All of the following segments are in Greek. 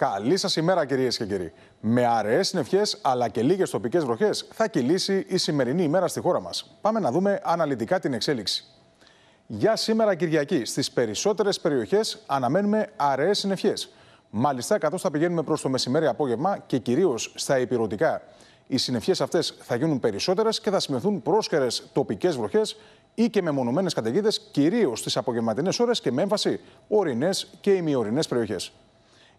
Καλή σας ημέρα, κυρίες και κύριοι. Με αραιές συνευχές αλλά και λίγες τοπικές βροχές θα κυλήσει η σημερινή ημέρα στη χώρα μας. Πάμε να δούμε αναλυτικά την εξέλιξη. Για σήμερα, Κυριακή, στις περισσότερες περιοχές αναμένουμε αραιές συνευχές. Μάλιστα, καθώς θα πηγαίνουμε προς το μεσημέρι-απόγευμα και κυρίως στα επιρωτικά. Οι συνευχές αυτές θα γίνουν περισσότερες και θα σημειωθούν πρόσχερε τοπικές βροχές ή και με καταιγίδες, κυρίως στις απογευματινές ώρες και με έμφαση ορεινές και ημιορεινές περιοχές.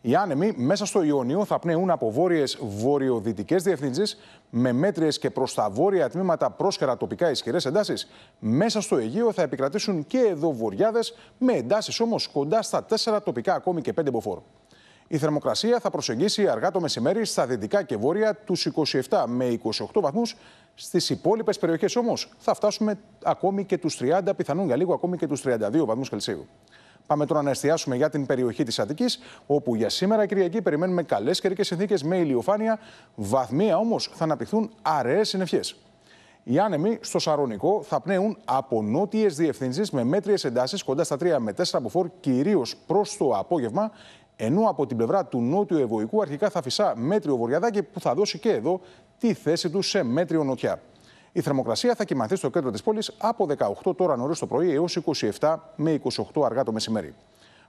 Οι άνεμοι μέσα στο Ιωνιό θα πνέουν από βόρειες βορειοδυτικές διευθύνσεις με μέτριες και προς τα βόρεια τμήματα πρόσχερα τοπικά ισχυρές εντάσεις. Μέσα στο Αιγαίο θα επικρατήσουν και εδώ βορειάδε με εντάσεις όμως κοντά στα 4 τοπικά ακόμη και 5 μποφόρ. Η θερμοκρασία θα προσεγγίσει αργά το μεσημέρι στα δυτικά και βόρεια τους 27 με 28 βαθμούς. Στις υπόλοιπες περιοχές όμως θα φτάσουμε ακόμη και τους 30, πιθανόν για λίγο ακόμη και τους 32 βαθμούς Κελσίου. Πάμε τώρα να εστιάσουμε για την περιοχή της Αττικής, όπου για σήμερα Κυριακή περιμένουμε καλές καιρικές συνθήκες με ηλιοφάνεια. Βαθμία όμως θα αναπτυχθούν αραιές συννεφιές. Οι άνεμοι στο Σαρονικό θα πνέουν από νότιες διευθύνσεις με μέτριες εντάσεις κοντά στα 3 με 4 αποφόρ, κυρίως προς το απόγευμα. Ενώ από την πλευρά του νότιου Ευωικού αρχικά θα φυσά μέτριο βορειαδάκι που θα δώσει και εδώ τη θέση του σε μέτριο νοτιά. Η θερμοκρασία θα κυμανθεί στο κέντρο της πόλης από 18 τώρα νωρίς το πρωί έως 27 με 28 αργά το μεσημέρι.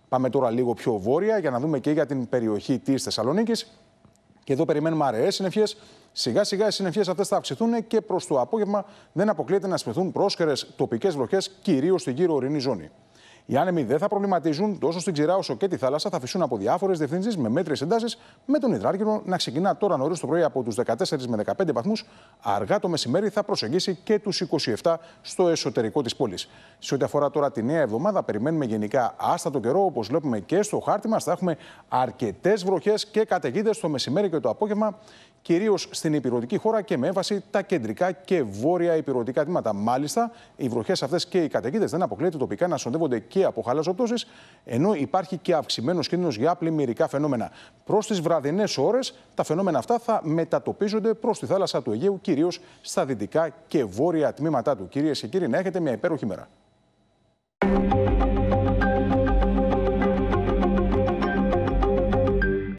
Πάμε τώρα λίγο πιο βόρεια για να δούμε και για την περιοχή της Θεσσαλονίκης. Και εδώ περιμένουμε αραιές συννεφιές. Σιγά σιγά οι συννεφιές αυτές θα αυξηθούν και προς το απόγευμα δεν αποκλείεται να σπεθούν πρόσχερε τοπικές βροχές, κυρίως στην γύρω ορεινή ζώνη. Οι άνεμοι δεν θα προβληματίζουν τόσο στην ξηρά όσο και τη θάλασσα, θα φυσούν από διάφορες διευθύνσεις με μέτρες εντάσεις, με τον υδράργυρο να ξεκινά τώρα νωρίς το πρωί από τους 14 με 15 βαθμούς. Αργά το μεσημέρι θα προσεγγίσει και τους 27 στο εσωτερικό της πόλης. Σε ό,τι αφορά τώρα τη νέα εβδομάδα, περιμένουμε γενικά άστατο καιρό, όπως βλέπουμε και στο χάρτη μας. Θα έχουμε αρκετές βροχές και καταιγίδες το μεσημέρι και το απόγευμα, κυρίως στην υπηρετική χώρα και με έμφαση τα κεντρικά και βόρεια υπηρετικά τμήματα. Μάλιστα, οι βροχές αυτές και οι καταιγίδες δεν αποκλείεται τοπικά να σοντεύονται και από χαλαζοπτώσει, ενώ υπάρχει και αυξημένος κίνδυνος για πλημμυρικά φαινόμενα. Προς τις βραδινές ώρες, τα φαινόμενα αυτά θα μετατοπίζονται προς τη θάλασσα του Αιγαίου, κυρίως στα δυτικά και βόρεια τμήματά του. Κυρίες και κύριοι, να έχετε μια υπέροχη μέρα.